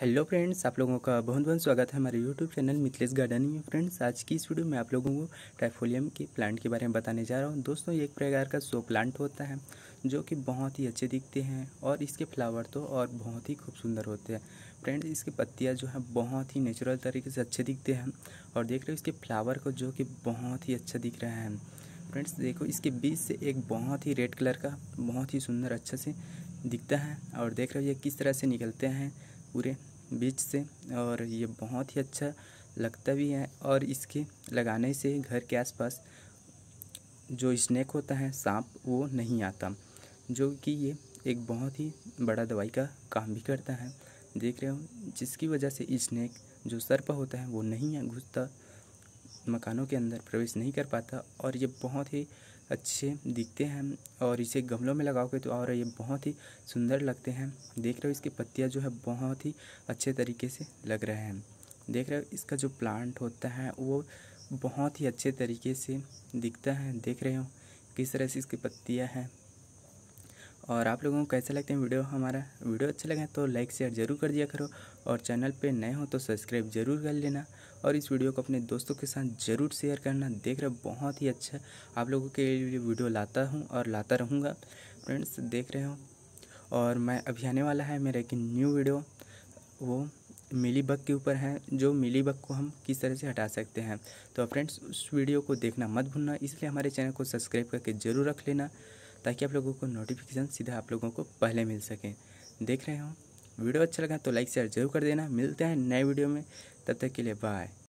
hello friends आप लोगों का बहुत बहुत स्वागत है हमारे यूट्यूब चैनल मिथिलेश गार्डनिंग में फ्रेंड्स आज की इस वीडियो में आप लोगों को ट्राइफोलियम के प्लांट के बारे में बताने जा रहा हूँ दोस्तों एक प्रकार का सो प्लांट होता है जो कि बहुत ही अच्छे दिखते हैं और इसके फ्लावर तो और बहुत ही खूब सुंदर होते हैं फ्रेंड्स इसके पत्तियाँ जो है बहुत ही नेचुरल तरीके से अच्छे दिखते हैं और देख रहे हो इसके फ्लावर को जो कि बहुत ही अच्छा दिख रहा है फ्रेंड्स देखो इसके बीच से एक बहुत ही रेड कलर का बहुत ही सुंदर अच्छे से दिखता है और देख रहे हो ये किस तरह से निकलते हैं पूरे बीच से और ये बहुत ही अच्छा लगता भी है और इसके लगाने से घर के आसपास जो स्नैक होता है सांप वो नहीं आता जो कि ये एक बहुत ही बड़ा दवाई का काम भी करता है देख रहे हो जिसकी वजह से स्नैक जो सर्प होता है वो नहीं घुसता मकानों के अंदर प्रवेश नहीं कर पाता और ये बहुत ही अच्छे दिखते हैं और इसे गमलों में लगाओगे तो और ये बहुत ही सुंदर लगते हैं देख रहे हो इसकी पत्तियाँ जो है बहुत ही अच्छे तरीके से लग रहे हैं देख रहे हो इसका जो प्लांट होता है वो बहुत ही अच्छे तरीके से दिखता है देख रहे हो किस तरह से इसकी पत्तियाँ हैं और आप लोगों को कैसे लगते हैं वीडियो हमारा वीडियो अच्छा लगे तो लाइक शेयर जरूर कर दिया करो और चैनल पे नए हो तो सब्सक्राइब जरूर कर लेना और इस वीडियो को अपने दोस्तों के साथ ज़रूर शेयर करना देख रहे बहुत ही अच्छा आप लोगों के लिए वीडियो लाता हूँ और लाता रहूँगा फ्रेंड्स देख रहे हो और मैं अभी आने वाला है मेरा एक न्यू वीडियो वो मिली बग के ऊपर है जो मिली बग को हम किस तरह से हटा सकते हैं तो फ्रेंड्स उस वीडियो को देखना मत भूलना इसलिए हमारे चैनल को सब्सक्राइब करके ज़रूर रख लेना ताकि आप लोगों को नोटिफिकेशन सीधा आप लोगों को पहले मिल सके देख रहे हो वीडियो अच्छा लगा तो लाइक शेयर जरूर कर देना मिलते हैं नए वीडियो में तब तक के लिए बाय